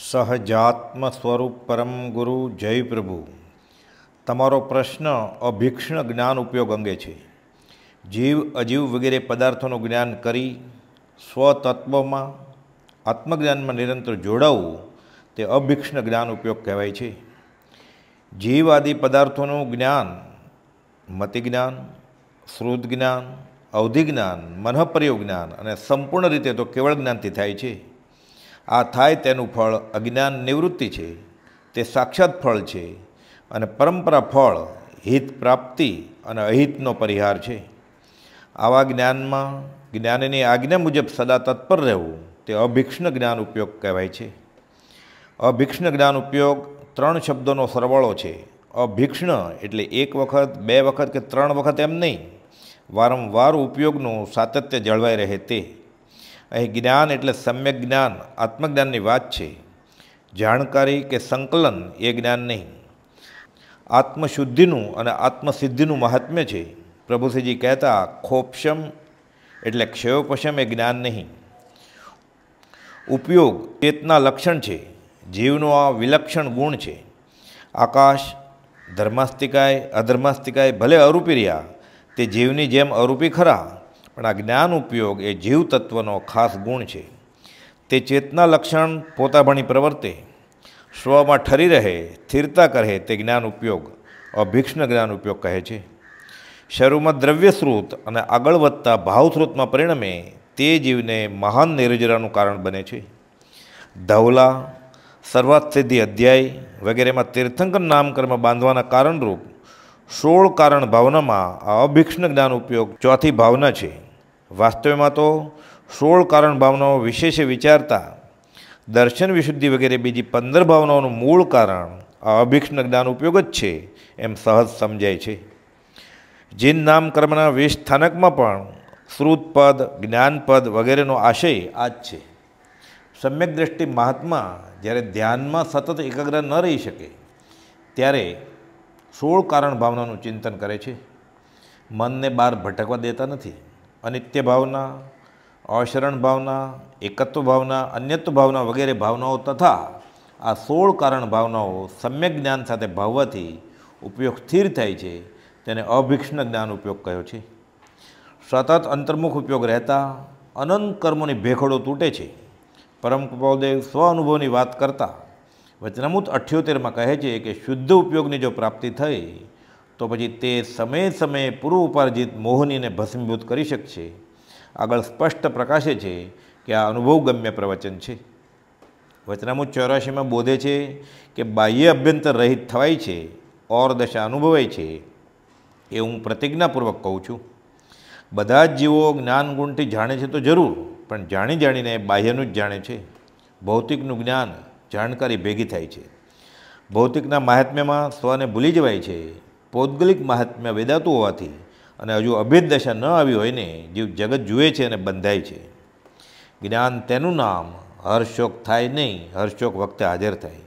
સહજાત્મ સ્વરૂપ પરમ ગુરુ જય પ્રભુ તમારો પ્રશ્ન અભિક્ષણ જ્ઞાન ઉપયોગ અંગે છે જીવ અજીવ વગેરે પદાર્થોનું જ્ઞાન કરી સ્વતત્વમાં આત્મજ્ઞાનમાં નિરંતર જોડાવવું તે અભિક્ષણ જ્ઞાન ઉપયોગ કહેવાય છે જીવ આદિ પદાર્થોનું જ્ઞાન મતિજ્ઞાન જ્ઞાન શ્રુત જ્ઞાન અવધિ જ્ઞાન મનઃપ્રયોગ જ્ઞાન અને સંપૂર્ણ રીતે તો કેવળ જ્ઞાનથી થાય છે આ થાય તેનું ફળ અજ્ઞાન નિવૃત્તિ છે તે સાક્ષાત ફળ છે અને પરંપરા ફળ હિત પ્રાપ્તિ અને અહિતનો પરિહાર છે આવા જ્ઞાનમાં જ્ઞાનની આજ્ઞા મુજબ સદા તત્પર રહેવું તે અભિક્ષ્ણ જ્ઞાન ઉપયોગ કહેવાય છે અભિક્ષ્ણ જ્ઞાન ઉપયોગ ત્રણ શબ્દોનો સરવાળો છે અભિક્ષ્ણ એટલે એક વખત બે વખત કે ત્રણ વખત એમ નહીં વારંવાર ઉપયોગનું સાતત્ય જળવાઈ રહે તે અહીં જ્ઞાન એટલે સમ્યક જ્ઞાન આત્મજ્ઞાનની વાત છે જાણકારી કે સંકલન એ જ્ઞાન નહીં આત્મશુદ્ધિનું અને આત્મસિદ્ધિનું મહાત્મ્ય છે પ્રભુશ્રીજી કહેતા ખોપશમ એટલે ક્ષયોપશમ એ જ્ઞાન નહીં ઉપયોગ ચેતના લક્ષણ છે જીવનો આ વિલક્ષણ ગુણ છે આકાશ ધર્માસ્તિકાય અધર્માસ્તિકાય ભલે અરૂપી રહ્યા તે જીવની જેમ અરૂપી ખરા પણ આ જ્ઞાન ઉપયોગ એ જીવ તત્વનો ખાસ ગુણ છે તે ચેતના લક્ષણ પોતાભણી પ્રવર્તે સ્વમાં ઠરી રહે સ્થિરતા કરે તે જ્ઞાન ઉપયોગ અભિક્ષ્ણ જ્ઞાન ઉપયોગ કહે છે શરૂમાં દ્રવ્ય સ્ત્રોત અને આગળ વધતા ભાવસ્ત્રોતમાં પરિણમે તે જીવને મહાન નિર્જરાનું કારણ બને છે ધવલા સર્વાત્સિદ્ધિ અધ્યાય વગેરેમાં તીર્થંકર નામકર્મ બાંધવાના કારણરૂપ સોળ કારણ ભાવનામાં આ અભિક્ષ્ણ જ્ઞાન ઉપયોગ ચોથી ભાવના છે વાસ્તવમાં તો સોળ કારણ ભાવનાઓ વિશેષ વિચારતા દર્શન વિશુદ્ધિ વગેરે બીજી પંદર ભાવનાઓનું મૂળ કારણ આ અભિક્ષ્ણ જ્ઞાન ઉપયોગ જ છે એમ સહજ સમજાય છે જીન નામ કર્મના વીસ સ્થાનકમાં પણ શ્રુતપદ જ્ઞાનપદ વગેરેનો આશય આ જ છે સમ્યક દ્રષ્ટિ મહાત્મા જ્યારે ધ્યાનમાં સતત એકાગ્ર ન રહી શકે ત્યારે સોળ કારણ ભાવનાનું ચિંતન કરે છે મનને બહાર ભટકવા દેતા નથી અનિત્ય ભાવના અશરણ ભાવના એકત્વ ભાવના અન્યત્વ ભાવના વગેરે ભાવનાઓ તથા આ સોળ કારણ ભાવનાઓ સમ્યક જ્ઞાન સાથે ભાવવાથી ઉપયોગ સ્થિર થાય છે તેને અભિક્ષ્ણ જ્ઞાન ઉપયોગ કહ્યો છે સતત અંતર્મુખ ઉપયોગ રહેતા અનંત કર્મોની ભેખડો તૂટે છે પરમ કૃપાદેવ સ્વ અનુભવની વાત કરતા વચનામૂત અઠ્યોતેરમાં કહે છે કે શુદ્ધ ઉપયોગની જો પ્રાપ્તિ થઈ તો પછી તે સમયે સમયે પૂર્વ ઉપાર્જિત મોહનીને ભસ્મીભૂત કરી શકશે આગળ સ્પષ્ટ પ્રકાશે છે કે આ અનુભવ ગમ્ય પ્રવચન છે વચનામું ચોરાશીમાં બોધે છે કે બાહ્ય અભ્યંતર રહિત થવાય છે ઓર દશા અનુભવાય છે એ હું પ્રતિજ્ઞાપૂર્વક કહું છું બધા જ જીવો જ્ઞાન ગુણથી જાણે છે તો જરૂર પણ જાણી જાણીને બાહ્યનું જ જાણે છે ભૌતિકનું જ્ઞાન જાણકારી ભેગી થાય છે ભૌતિકના મહાત્મ્યમાં સ્વને ભૂલી જવાય છે પૌદ્ગલિક મહાત્મ્ય વેદાતું હોવાથી અને હજુ અભેદ દશા ન આવી હોયને જીવ જગત જુએ છે અને બંધાય છે જ્ઞાન તેનું નામ હર્ષોક થાય નહીં હર્ષોક વખતે હાજર થાય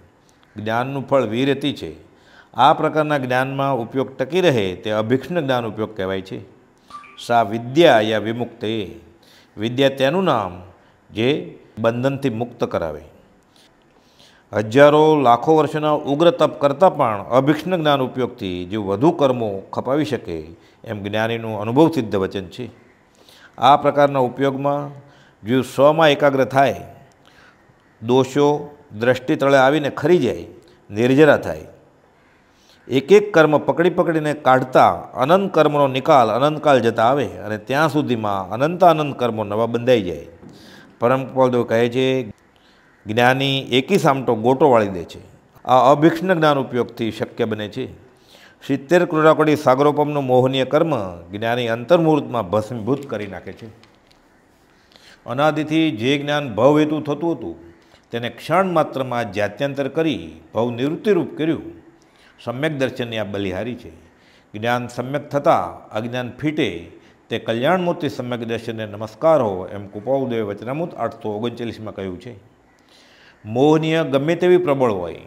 જ્ઞાનનું ફળ વીરતી છે આ પ્રકારના જ્ઞાનમાં ઉપયોગ ટકી રહે તે અભિક્ષ્ણ જ્ઞાન ઉપયોગ કહેવાય છે સા વિદ્યા યા વિમુક્ત એ વિદ્યા તેનું નામ જે બંધનથી મુક્ત કરાવે હજારો લાખો વર્ષોના ઉગ્ર તપ કરતાં પણ અભિક્ષ્ણ જ્ઞાન ઉપયોગથી જે વધુ કર્મો ખપાવી શકે એમ જ્ઞાનીનું અનુભવ સિદ્ધ વચન છે આ પ્રકારના ઉપયોગમાં જીવ સ્વમાં એકાગ્ર થાય દોષો દ્રષ્ટિ તળે આવીને ખરી જાય નિર્જરા થાય એક એક કર્મ પકડી પકડીને કાઢતા અનંત કર્મનો નિકાલ અનંતકાલ જતા આવે અને ત્યાં સુધીમાં અનંત કર્મો નવા બંધાઈ જાય પરમ કહે છે જ્ઞાની એકી સામટો ગોટો વાળી દે છે આ અભિક્ષ્ણ જ્ઞાન ઉપયોગથી શક્ય બને છે સિત્તેર કરોડાકડી સાગરોપમનું મોહનીય કર્મ જ્ઞાની અંતર્મુહૂર્તમાં ભસ્મીભૂત કરી નાખે છે અનાદિથી જે જ્ઞાન ભવ હેતુ થતું હતું તેને ક્ષણ માત્રમાં જાત્યંતર કરી ભવ નિવૃત્તિરૂપ કર્યું સમ્યક દર્શનની આ બલિહારી છે જ્ઞાન સમ્યક થતાં અજ્ઞાન ફીટે તે કલ્યાણમૂર્તિ સમ્યક દર્શનને નમસ્કાર હો એમ કુપાઉદેવ વચનામૂત આઠસો ઓગણચાલીસમાં કહ્યું છે મોહનીય ગમે તેવી પ્રબળ હોય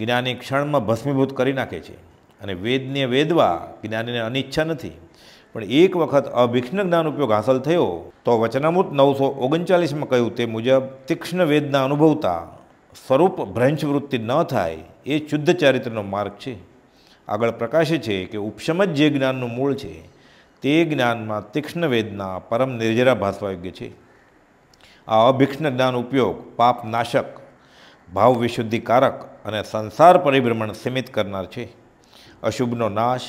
જ્ઞાની ક્ષણમાં ભસ્મીભૂત કરી નાખે છે અને વેદને વેદવા જ્ઞાનીને અનિચ્છા નથી પણ એક વખત અભિક્ષ્ણ જ્ઞાન ઉપયોગ હાંસલ થયો તો વચનામૃત નવસો ઓગણચાલીસમાં કહ્યું તે મુજબ તીક્ષ્ણ વેદના અનુભવતા સ્વરૂપ ભ્રંશવૃત્તિ ન થાય એ શુદ્ધ ચારિત્રનો માર્ગ છે આગળ પ્રકાશે છે કે ઉપશમ જ જે જ્ઞાનનું મૂળ છે તે જ્ઞાનમાં તીક્ષ્ણ વેદના પરમ નિર્જરા ભાસવા યોગ્ય છે આ અભિક્ષ્ણ જ્ઞાન ઉપયોગ પાપનાશક ભાવ વિશુદ્ધિકારક અને સંસાર પરિભ્રમણ સીમિત કરનાર છે અશુભનો નાશ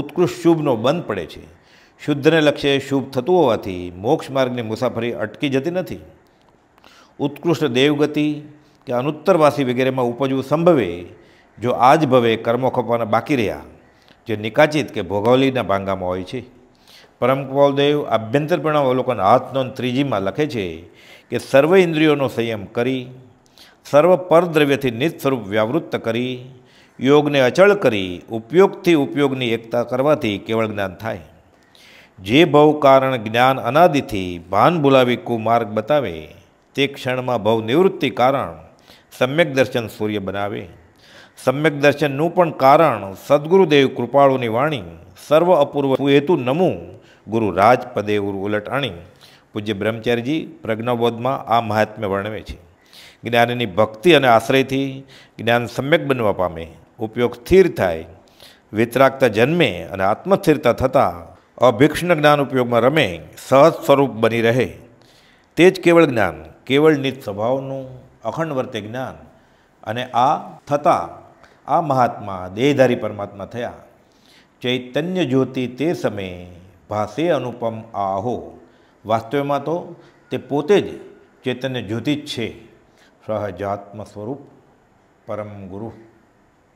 ઉત્કૃષ્ટ શુભનો બંધ પડે છે શુદ્ધને લક્ષ્ય શુભ થતું હોવાથી મોક્ષ માર્ગની મુસાફરી અટકી જતી નથી ઉત્કૃષ્ટ દેવગતિ કે અનુત્તરવાસી વગેરેમાં ઉપજવું સંભવે જો આજ ભવે કર્મો ખપવાના બાકી રહ્યા જે નિકાચિત કે ભોગવલીના ભાંગામાં હોય છે પરમ કપાલદેવ આભ્યંતરપૂર્ણ અવલોકન હાથ નોંધ ત્રીજીમાં લખે છે કે સર્વ ઇન્દ્રિયોનો સંયમ કરી સર્વ પરદ્રવ્યથી નિત સ્વરૂપ વ્યાવૃત્ત કરી યોગને અચળ કરી ઉપયોગથી ઉપયોગની એકતા કરવાથી કેવળ જ્ઞાન થાય જે ભવ કારણ જ્ઞાન અનાદિથી ભાન ભૂલાવી કુમાર્ગ બતાવે તે ક્ષણમાં ભવ નિવૃત્તિ કારણ સમ્યક દર્શન સૂર્ય બનાવે સમ્યક દર્શનનું પણ કારણ સદગુરુદેવ કૃપાળુની વાણી સર્વ અપૂર્વ હેતુ નમું ગુરુ રાજપદે ઉલટ આણી પૂજ્ય બ્રહ્મચાર્યજી પ્રજ્ઞાબોધમાં આ મહાત્મ્ય વર્ણવે છે જ્ઞાનની ભક્તિ અને આશ્રયથી જ્ઞાન સમ્યક બનવા પામે ઉપયોગ સ્થિર થાય વિતરાગતા જન્મે અને આત્મસ્થિરતા થતાં અભિક્ષ્ણ જ્ઞાન ઉપયોગમાં રમે સહજ સ્વરૂપ બની રહે તે જ કેવળ જ્ઞાન કેવળ નિત સ્વભાવનું અખંડ વર્તે જ્ઞાન અને આ થતાં આ મહાત્મા દેહધારી પરમાત્મા થયા ચૈતન્ય જ્યોતિ તે સમયે ભાષે અનુપમ આહો વાસ્તવમાં તો તે પોતે જ ચૈતન્ય જ્યોતિ જ છે સહજાત્મ સ્વરૂપ પરમ ગુરુ